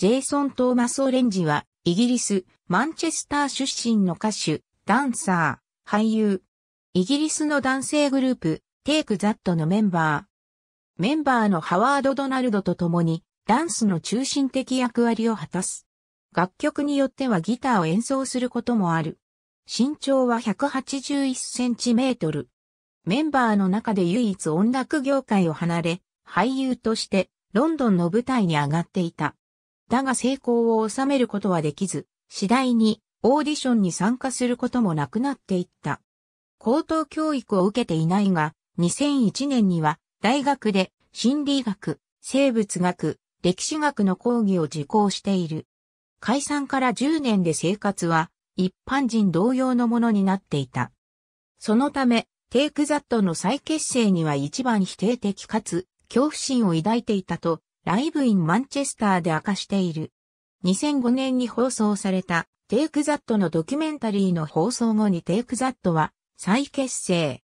ジェイソン・トーマス・オレンジは、イギリス、マンチェスター出身の歌手、ダンサー、俳優。イギリスの男性グループ、テイク・ザットのメンバー。メンバーのハワード・ドナルドと共に、ダンスの中心的役割を果たす。楽曲によってはギターを演奏することもある。身長は181センチメートル。メンバーの中で唯一音楽業界を離れ、俳優としてロンドンの舞台に上がっていた。だが成功を収めることはできず、次第にオーディションに参加することもなくなっていった。高等教育を受けていないが、2001年には大学で心理学、生物学、歴史学の講義を受講している。解散から10年で生活は一般人同様のものになっていた。そのため、テイクザットの再結成には一番否定的かつ恐怖心を抱いていたとライブインマンチェスターで明かしている。2005年に放送されたテイクザットのドキュメンタリーの放送後にテイクザットは再結成。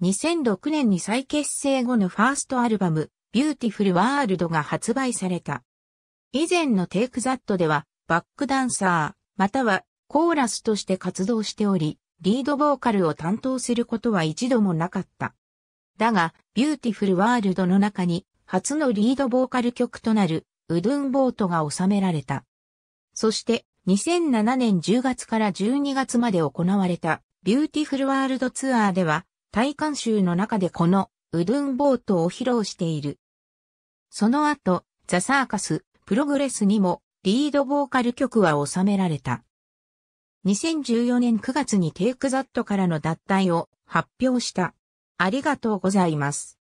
2006年に再結成後のファーストアルバム、ビューティフルワールドが発売された。以前のテイクザットでは、バックダンサー、またはコーラスとして活動しており、リードボーカルを担当することは一度もなかった。だが、ビューティフルワールドの中に初のリードボーカル曲となる、ウドゥンボートが収められた。そして、2007年10月から12月まで行われた、ビューティフルワールドツアーでは、大観衆の中でこの、ウドゥンボートを披露している。その後、ザ・サーカス、プログレスにも、リードボーカル曲は収められた。2014年9月にテイクザットからの脱退を発表した。ありがとうございます。